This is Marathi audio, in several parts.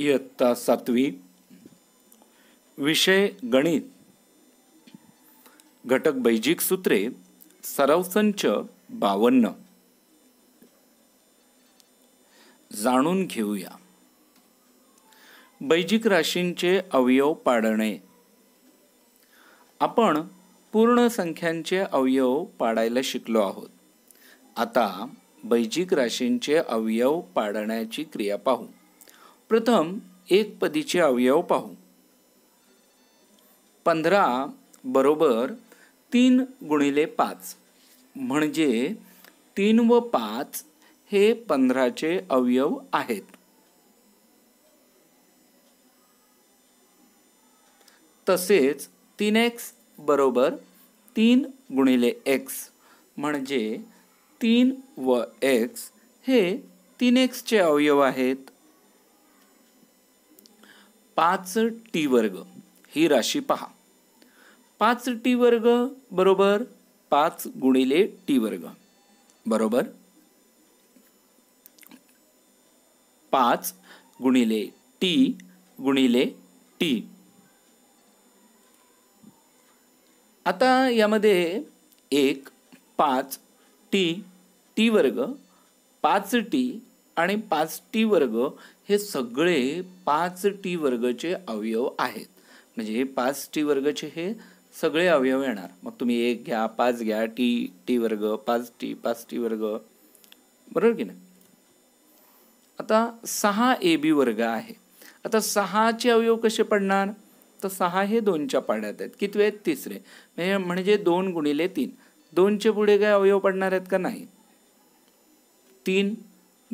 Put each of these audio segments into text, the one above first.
इयत्ता सातवी विषय गणित घटक बैजिक सूत्रे सरवसंच बावन्न जाणून घेऊया बैजिक राशींचे अवयव पाडणे आपण पूर्ण संख्यांचे अवयव पाडायला शिकलो आहोत आता बैजिक राशींचे अवयव पाडण्याची क्रिया पाहू प्रथम एक पदीचे अवयव पाहू पंधरा बरोबर तीन गुणिले पाच म्हणजे तीन व पाच हे पंधराचे अवयव आहेत तसेच तीन एक्स बरोबर तीन गुणिले एक्स म्हणजे तीन व एक्स हे तीन एक्सचे अवयव आहेत पाच टी वर्ग ही राशी पहा पाच टी वर्ग बरोबर पाच गुणिले टी वर्ग बरोबर पाच गुणिले टी गुणिले टी आता यामध्ये एक पाच टी टी वर्ग पाच टी आणि पाच टी वर्ग हे सगळे पाच टी वर्गचे अवयव आहेत म्हणजे हे पाच टी वर्गचे हे सगळे अवयव येणार मग तुम्ही एक घ्या पाच घ्या टी टी वर्ग पाच टी पाच टी वर्ग बरोबर की नाही आता सहा ए बी वर्ग आहे आता सहाचे अवयव कसे पडणार तर सहा हे दोनच्या पाड्यात आहेत कितवे आहेत तिसरे म्हणजे दोन गुणिले तीन दोनचे पुढे काय अवयव पडणार आहेत का नाही तीन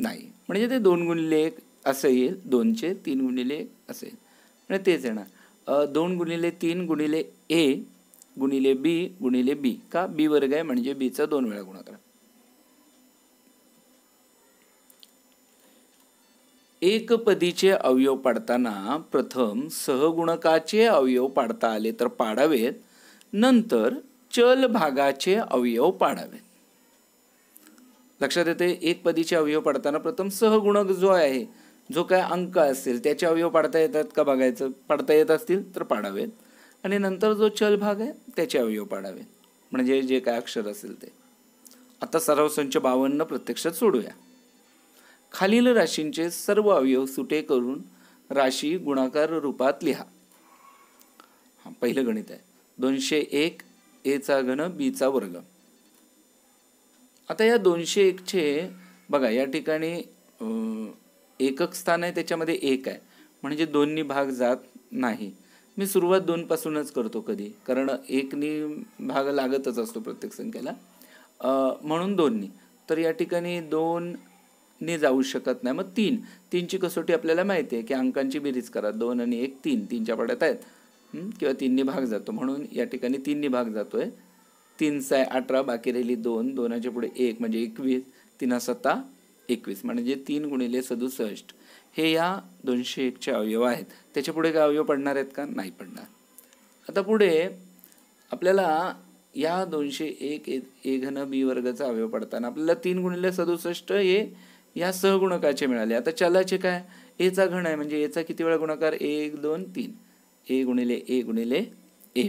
नाही म्हणजे ते दोन गुणिले एक असं येईल दोनशे तीन गुणिले एक असं म्हणजे तेच येणार दोन गुणिले तीन गुणिले ए गुणिले बी गुणिले बी का बी वर्ग आहे म्हणजे बीचा दोन वेळा गुणाकार एकपदीचे अवयव पाडताना प्रथम सहगुणकाचे अवयव पाडता आले तर पाडावेत नंतर चल भागाचे अवयव पाडावेत लक्षात येते एकपदीचे अवयव पाडताना प्रथम सहगुणक जो आहे जो काय अंक असेल त्याचे अवयव पाडता येतात का बघायचं पाडता येत असतील तर पाडावेत आणि नंतर जो चल भाग आहे त्याचे अवयव पाडावेत म्हणजे जे काय अक्षर असेल ते आता सराव संच बावन्न प्रत्यक्षात सोडूया खालील राशींचे सर्व अवयव सुटे करून राशी गुणाकार रूपात लिहा हां पहिलं गणित आहे दोनशे एक एचा घन बीचा वर्ग आता या दोनशे एकचे बघा या ठिकाणी एकक स्थान आहे त्याच्यामध्ये एक आहे म्हणजे दोन्ही भाग जात नाही मी सुरुवात दोनपासूनच करतो कधी कारण एकनी भाग लागतच असतो प्रत्येक संख्येला म्हणून दोन्ही तर या ठिकाणी दोन ने जाऊ शकत नाही मग तीन तीनची कसोटी आपल्याला माहिती आहे की अंकांची बेरीज करा दोन आणि एक तीन तीनच्या पाड्यात आहेत किंवा तीननी भाग जातो म्हणून या ठिकाणी तीननी भाग जातो आहे तीन साय अठरा बाकी राहिली दोन दोनाच्या पुढे एक म्हणजे एकवीस तीन सत्ता एकवीस म्हणजे तीन गुणिले सदुसष्ट हे या दोनशे एकचे अवयव आहेत त्याच्या पुढे काय अवयव पडणार आहेत का नाही पडणार आता पुढे आपल्याला या दोनशे एक ए घन बी वर्गाचा अवयव पडताना आपल्याला तीन गुणिले सदुसष्ट हे या सहगुणकाचे मिळाले आता चलाचे काय एचा घण आहे म्हणजे एचा किती वेळा गुणाकार एक दोन तीन ए गुणिले ए गुणिले ए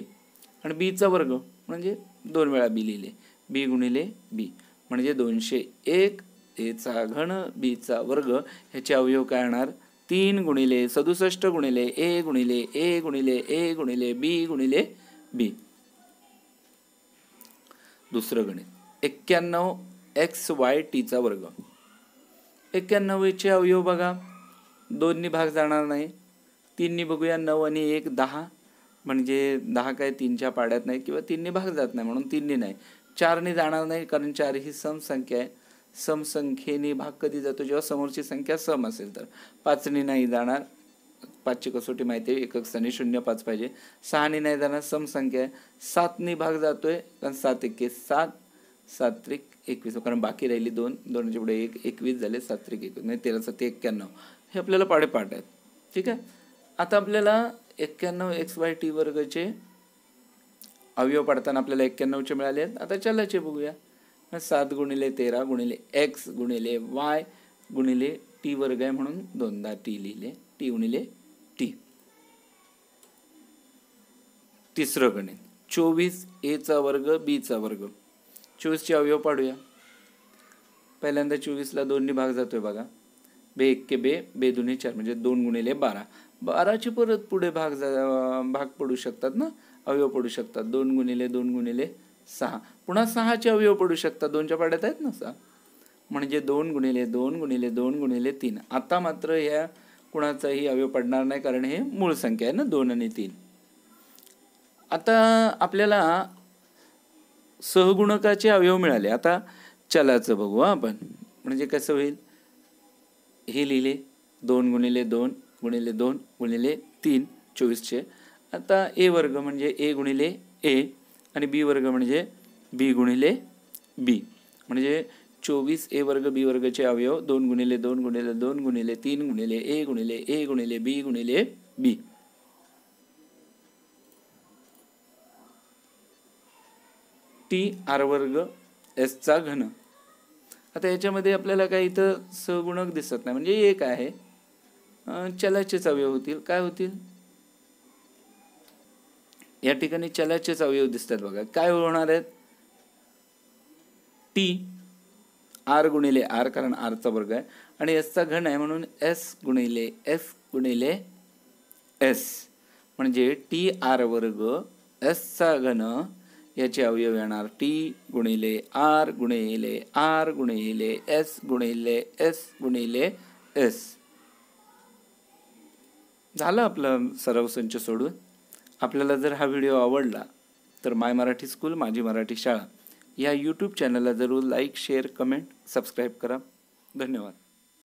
आणि बीचा वर्ग म्हणजे दोन वेळा बी लिहिले बी गुणिले बी म्हणजे दोनशे एक एचा घन बीचा वर्ग ह्याचे अवयव काय होणार तीन गुणिले सदुसष्ट गुणिले ए गुणिले ए गुणिले ए गुणिले बी गुणिले बी दुसरं गणित एक्क्याण्णव एक्स वाय टीचा वर्ग एक्क्याण्णवचे अवयव बघा दोन्ही भाग जाणार नाही तीननी बघूया नऊ आणि एक दहा म्हणजे दहा काय तीनच्या पाड्यात नाही किंवा तीनने भाग जात नाही म्हणून तीनने नाही चारने जाणार नाही कारण चार ही समसंख्या आहे समसंख्येने भाग कधी जातो जेव्हा समोरची संख्या सम असेल तर पाचने नाही जाणार पाचची कसोटी माहिती आहे एकक स्थानी शून्य पाच पाहिजे सहाने नाही जाणार समसंख्या आहे सातने भाग जातोय कारण सात एके सात सात्रिक एकवीस कारण बाकी राहिली दोन दोनचे पुढे एक एकवीस झाले सात्रिक एकवीस नाही तेरा सात एक्क्याण्णव हे आपल्याला पाठ आहेत ठीक आहे आता आपल्याला एक्क्याण्णव एक्स वाय टी वर्गचे अवयव पाडताना आपल्याला एक्क्याण्णवचे मिळाले आहेत आता चलाचे बघूया सात गुणिले तेरा गुणिले एक्स गुणिले वाय गुणिले टी वर्ग आहे म्हणून दोनदा टी लिहिले टी गुणिले टी तिसरं गणित चोवीस एचा वर्ग बीचा वर्ग चोवीसचे अवयव पाडूया पहिल्यांदा चोवीसला दोन्ही भाग जातोय बघा बे एक के बे बे दुने चार म्हणजे दोन गुणिले बारा बाराचे परत पुढे भाग भाग पडू शकतात ना अवयव पडू शकतात दोन गुणिले दोन गुणिले सहा पुन्हा सहाचे अवयव पडू शकतात दोनच्या पाड्यात आहेत ना सहा म्हणजे दोन गुणिले दोन गुणिले दोन गुणिले तीन आता मात्र ह्या कुणाचाही अवयव पडणार नाही कारण हे मूळ संख्या आहे ना दोन आणि तीन आता आपल्याला सहगुणकाचे अवयव मिळाले आता चलाचं बघू आपण म्हणजे कसं होईल हे लिहिले दोन गुणिले दोन गुणिले दोन गुणिले तीन चोवीसचे आता ए वर्ग म्हणजे ए गुणिले ए आणि बी वर्ग म्हणजे बी गुणिले बी म्हणजे चोवीस ए वर्ग बी वर्गचे अवयव दोन गुणिले दोन गुणिले दोन गुणिले तीन गुणिले ए गुणिले ए गुणिले बी गुणिले बी टी आर वर्ग एसचा घन आता याच्यामध्ये आपल्याला काही इथं सगुणक दिसत नाही म्हणजे एक आहे चलाचे अवयव होतील काय होतील या ठिकाणी चलाचे अवयव दिसतात बघा काय होणार आहेत टी आर गुणिले आर कारण आरचा वर्ग आहे आणि एसचा घन आहे म्हणून एस गुणिले एफ गुणिले एस म्हणजे टी आर वर्ग एसचा घन याचे अवयव येणार टी गुणिले आर गुणिले आर गुणिले एस गुणिले एस गुणिले एस झालं आपलं सराव संच सोडून आपल्याला जर हा व्हिडिओ आवडला तर माय मराठी स्कूल माझी मराठी शाळा या यूट्यूब चॅनलला जरूर लाईक शेअर कमेंट सबस्क्राईब करा धन्यवाद